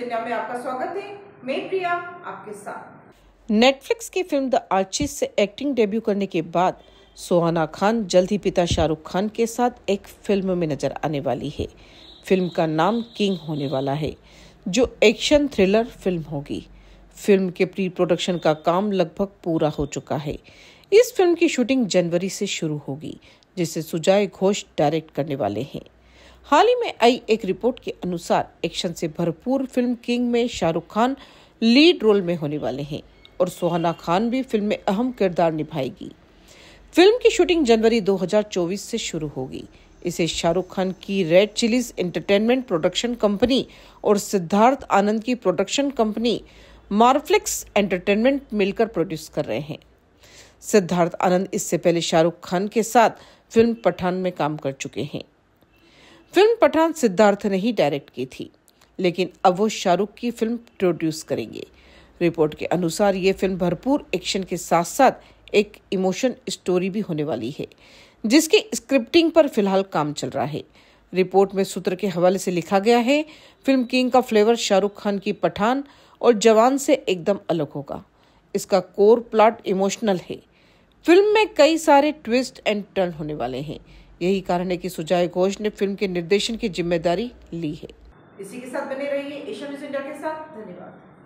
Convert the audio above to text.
India में आपका स्वागत है मैं प्रिया आपके साथ नेटफ्लिक्स की फिल्म द आर्चिस से एक्टिंग डेब्यू करने के बाद सोहाना खान जल्द ही पिता शाहरुख खान के साथ एक फिल्म में नजर आने वाली है फिल्म का नाम किंग होने वाला है जो एक्शन थ्रिलर फिल्म होगी फिल्म के प्री प्रोडक्शन का काम लगभग पूरा हो चुका है इस फिल्म की शूटिंग जनवरी से शुरू होगी जिसे सुजाय घोष डायरेक्ट करने वाले हैं हाल ही में आई एक रिपोर्ट के अनुसार एक्शन से भरपूर फिल्म किंग में शाहरुख खान लीड रोल में होने वाले हैं और सोहाना खान भी फिल्म में अहम किरदार निभाएगी फिल्म की शूटिंग जनवरी 2024 से शुरू होगी इसे शाहरुख खान की Red Chillies Entertainment production company और सिद्धार्थ आनंद की प्रोडक्शन कंपनी मार्फ्लिक्स एंटरटेनमेंट मिलकर प्रोड्यूस कर रहे हैं सिद्धार्थ आनंद इससे पहले शाहरुख खान के साथ फिल्म पठान में काम कर चुके हैं फिल्म पठान सिद्धार्थ ने ही डायरेक्ट की थी लेकिन अब वो शाहरुख की फिल्म प्रोड्यूस करेंगे रिपोर्ट के अनुसार ये फिल्म भरपूर एक्शन के साथ साथ एक इमोशन स्टोरी भी होने वाली है जिसकी स्क्रिप्टिंग पर फिलहाल काम चल रहा है रिपोर्ट में सूत्र के हवाले से लिखा गया है फिल्म किंग का फ्लेवर शाहरुख खान की पठान और जवान से एकदम अलग होगा इसका कोर प्लॉट इमोशनल है फिल्म में कई सारे ट्विस्ट एंड टर्न होने वाले हैं यही कारण है कि सुजाय घोष ने फिल्म के निर्देशन की जिम्मेदारी ली है इसी के साथ बने रहिए एशिया न्यूज इंडिया के साथ धन्यवाद